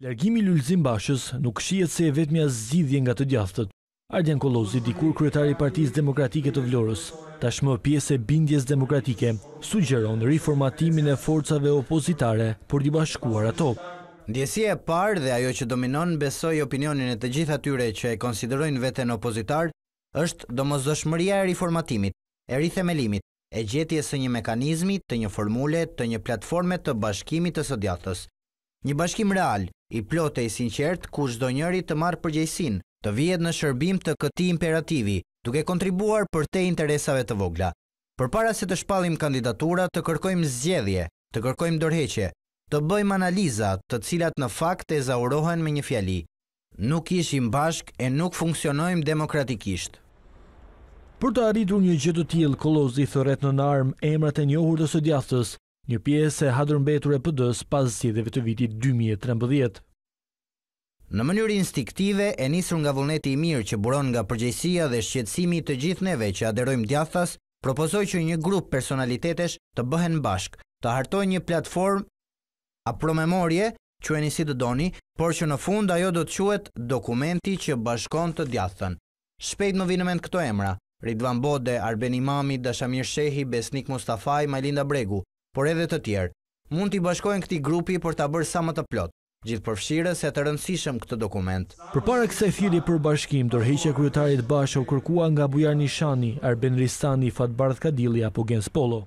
Largimi Lulzim Bashës nuk shiet se e vetëmja zidhje nga të djaftët. Ardjan Kolozi, dikur kryetari partiz demokratike të vlorës, tashmë pjese bindjes demokratike, sugjeron reformatimin e forcave opozitare për di bashkuar ato. Ndjesia e parë dhe ajo që dominon besoj opinionin e të gjitha tyre që e konsiderojnë veten opozitar, është domozdoshmëria e reformatimit, e rithemelimit, e gjetjes së një mekanizmi, të një formule, të një platforme të bashkimit të së djathës. Një bashkim real, i plote e i sinqert ku shdo njëri të marë përgjëjsin, të vijet në shërbim të këti imperativi, duke kontribuar për te interesave të vogla. Për para se të shpalim kandidatura, të kërkojmë zgjedhje, të kërkojmë dorheqe, të bëjmë analiza të cilat në fakt e zaurohen me një fjali. Nuk ishim bashk e nuk funksionojmë demokratikisht. Për të arritur një gjithë të tjilë, kolozi thëret në narmë emrat e njohur të së djathës, një piesë e hadrën betur e pëdës pas si të vitit 2013. Në mënyrë instiktive, e nisur nga vullneti i mirë që buron nga përgjegjësia dhe shqetësimi i të gjithë neve që aderojmë djathas, propozoj që një grup personalitetesh të bëhen bashk, të hartojnë një platformë a promemorie, quheni si të doni, por që në fund ajo do të quhet dokumenti që bashkon të djathën. Shpejt më në mend këto emra: Ridvan Bode, Arben Imami, Dashamir Shehi, Besnik Mustafaj, Malinda Bregu, por edhe të tjerë. Mund të bashkohen këti grupi për ta bërë sa më të plot gjithë përfshire se të rëndësishëm këtë dokument. Për para këse fili për bashkim, tërheqe kryetarit bashkë o kërkua nga Bujar Nishani, Arben Ristani, Fatbarth Kadili, apo Gens Polo.